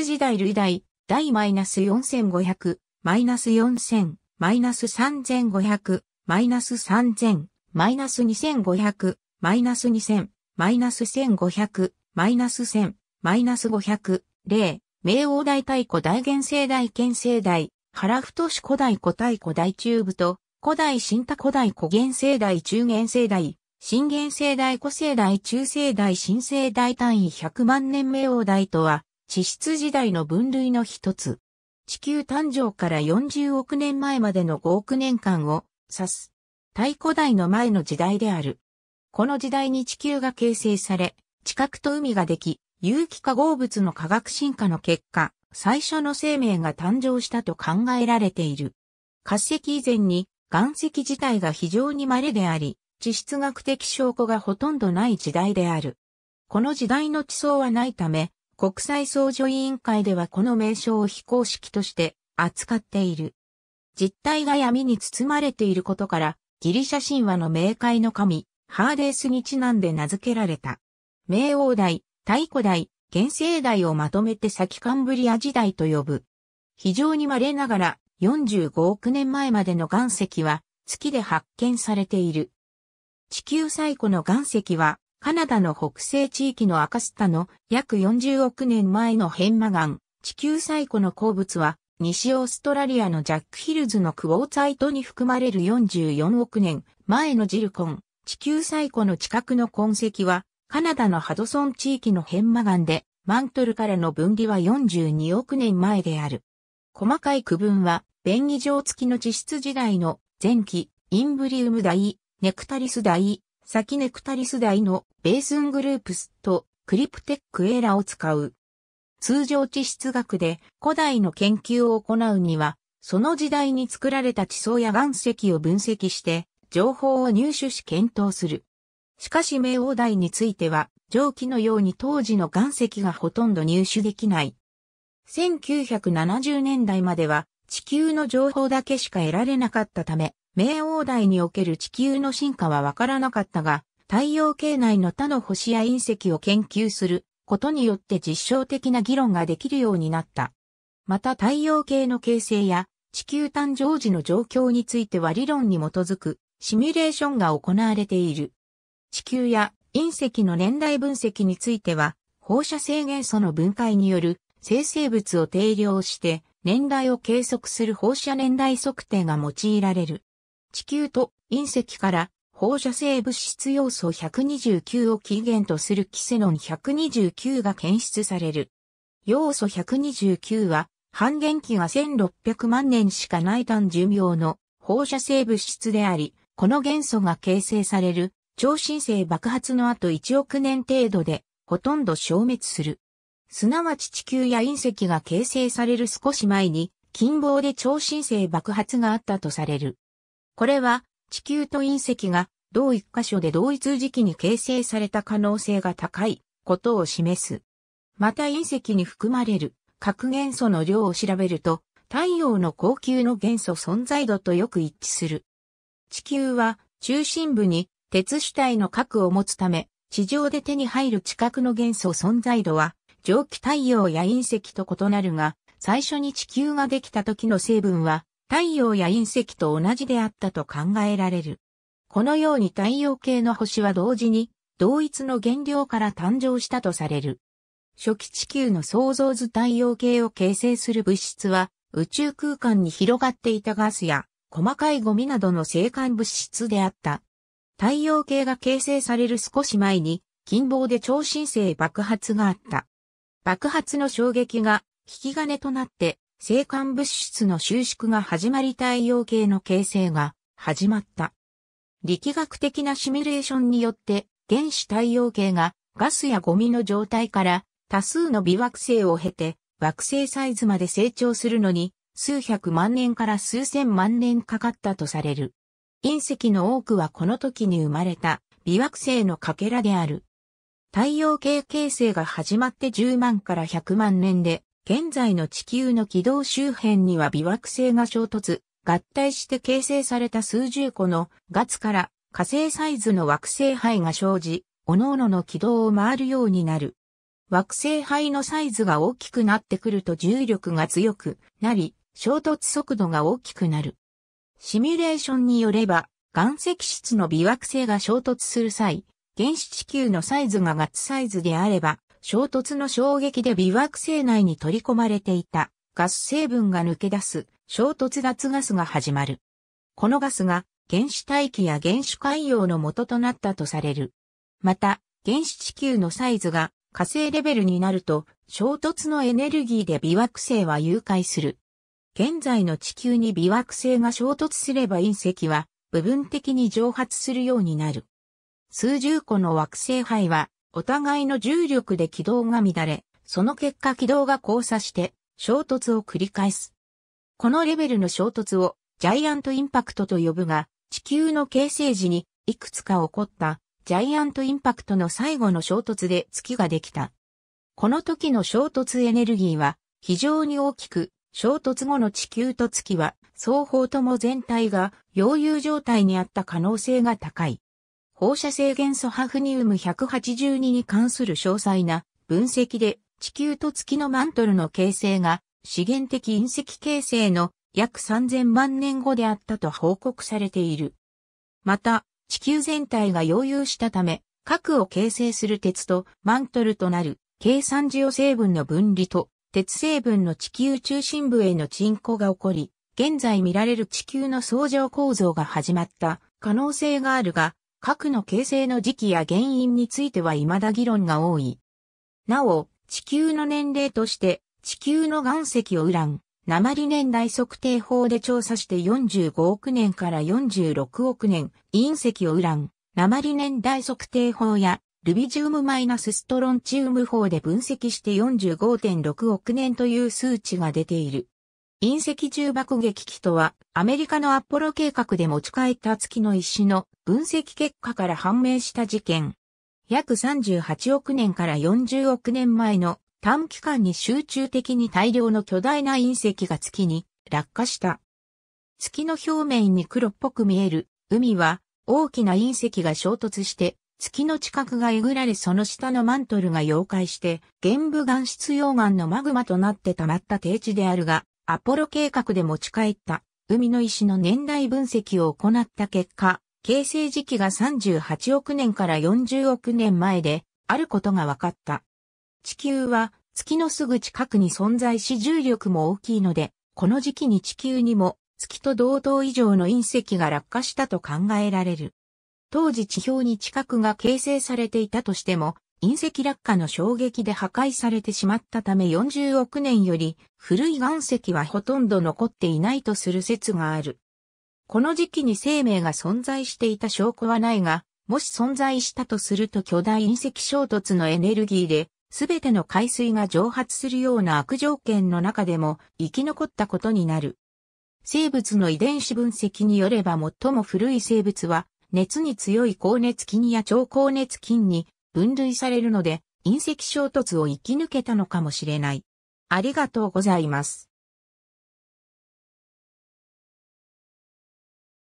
時大類代、大マイナス4500、マイナス4000、マイナス3500、マイナス3000、マイナス2500、マイナス2000、マイナス1500、マイナス1000、マイナス500、例、冥王大太鼓大元世大県世大、原太子古代古太古大中部と、古代新太古代古元世大中元世大、新元世大古世大中世大新世大単位100万年明王大とは、地質時代の分類の一つ。地球誕生から40億年前までの5億年間を指す。太古代の前の時代である。この時代に地球が形成され、地殻と海ができ、有機化合物の化学進化の結果、最初の生命が誕生したと考えられている。化石以前に岩石自体が非常に稀であり、地質学的証拠がほとんどない時代である。この時代の地層はないため、国際相助委員会ではこの名称を非公式として扱っている。実態が闇に包まれていることから、ギリシャ神話の冥界の神、ハーデースにちなんで名付けられた。冥王代、太古代、原生代をまとめて先カンブリア時代と呼ぶ。非常に稀ながら45億年前までの岩石は月で発見されている。地球最古の岩石はカナダの北西地域のアカスタの約40億年前の変魔岩、地球最古の鉱物は、西オーストラリアのジャックヒルズのクォーツァイトに含まれる44億年前のジルコン、地球最古の地殻の痕跡は、カナダのハドソン地域の変魔岩で、マントルからの分離は42億年前である。細かい区分は、便宜上付きの地質時代の前期、インブリウム大、ネクタリス大、先ネクタリス大のベースングループスとクリプテックエラを使う。通常地質学で古代の研究を行うには、その時代に作られた地層や岩石を分析して、情報を入手し検討する。しかし冥王台については、上記のように当時の岩石がほとんど入手できない。1970年代までは地球の情報だけしか得られなかったため、冥王代における地球の進化はわからなかったが、太陽系内の他の星や隕石を研究することによって実証的な議論ができるようになった。また太陽系の形成や地球誕生時の状況については理論に基づくシミュレーションが行われている。地球や隕石の年代分析については放射性元素の分解による生成物を定量して年代を計測する放射年代測定が用いられる。地球と隕石から放射性物質要素129を起源とするキセノン129が検出される。要素129は半減期が1600万年しかない単寿命の放射性物質であり、この元素が形成される超新星爆発の後1億年程度でほとんど消滅する。すなわち地球や隕石が形成される少し前に近傍で超新星爆発があったとされる。これは地球と隕石が同一箇所で同一時期に形成された可能性が高いことを示す。また隕石に含まれる核元素の量を調べると太陽の高級の元素存在度とよく一致する。地球は中心部に鉄主体の核を持つため地上で手に入る地殻の元素存在度は蒸気太陽や隕石と異なるが最初に地球ができた時の成分は太陽や隕石と同じであったと考えられる。このように太陽系の星は同時に同一の原料から誕生したとされる。初期地球の創造図太陽系を形成する物質は宇宙空間に広がっていたガスや細かいゴミなどの生還物質であった。太陽系が形成される少し前に近傍で超新星爆発があった。爆発の衝撃が引き金となって生還物質の収縮が始まり太陽系の形成が始まった。力学的なシミュレーションによって原始太陽系がガスやゴミの状態から多数の微惑星を経て惑星サイズまで成長するのに数百万年から数千万年かかったとされる。隕石の多くはこの時に生まれた微惑星のかけらである。太陽系形成が始まって10万から100万年で現在の地球の軌道周辺には微惑星が衝突、合体して形成された数十個のガツから火星サイズの惑星灰が生じ、各々の軌道を回るようになる。惑星灰のサイズが大きくなってくると重力が強くなり、衝突速度が大きくなる。シミュレーションによれば、岩石質の微惑星が衝突する際、原始地球のサイズがガッツサイズであれば、衝突の衝撃で微惑星内に取り込まれていたガス成分が抜け出す衝突脱ガスが始まる。このガスが原子大気や原子海洋の元となったとされる。また、原子地球のサイズが火星レベルになると衝突のエネルギーで微惑星は誘拐する。現在の地球に微惑星が衝突すれば隕石は部分的に蒸発するようになる。数十個の惑星灰はお互いの重力で軌道が乱れ、その結果軌道が交差して衝突を繰り返す。このレベルの衝突をジャイアントインパクトと呼ぶが、地球の形成時にいくつか起こったジャイアントインパクトの最後の衝突で月ができた。この時の衝突エネルギーは非常に大きく、衝突後の地球と月は双方とも全体が溶融状態にあった可能性が高い。放射性元素ハフニウム182に関する詳細な分析で地球と月のマントルの形成が資源的隕石形成の約3000万年後であったと報告されている。また、地球全体が溶融したため、核を形成する鉄とマントルとなる計算ジオ成分の分離と鉄成分の地球中心部への沈降が起こり、現在見られる地球の相乗構造が始まった可能性があるが、核の形成の時期や原因については未だ議論が多い。なお、地球の年齢として、地球の岩石をウラン、鉛年代測定法で調査して45億年から46億年、隕石をウラン、鉛年代測定法や、ルビジウムマイナスストロンチウム法で分析して45.6億年という数値が出ている。隕石重爆撃機とは、アメリカのアポロ計画で持ち帰った月の石の分析結果から判明した事件。約38億年から40億年前の短期間に集中的に大量の巨大な隕石が月に落下した。月の表面に黒っぽく見える海は大きな隕石が衝突して月の近くがえぐられその下のマントルが溶解して玄武岩質溶岩のマグマとなって溜まった低地であるがアポロ計画で持ち帰った海の石の年代分析を行った結果、形成時期が38億年から40億年前であることが分かった。地球は月のすぐ近くに存在し重力も大きいので、この時期に地球にも月と同等以上の隕石が落下したと考えられる。当時地表に地殻が形成されていたとしても、隕石落下の衝撃で破壊されてしまったため40億年より古い岩石はほとんど残っていないとする説がある。この時期に生命が存在していた証拠はないが、もし存在したとすると巨大隕石衝突のエネルギーで、すべての海水が蒸発するような悪条件の中でも生き残ったことになる。生物の遺伝子分析によれば最も古い生物は、熱に強い高熱菌や超高熱菌に分類されるので、隕石衝突を生き抜けたのかもしれない。ありがとうございます。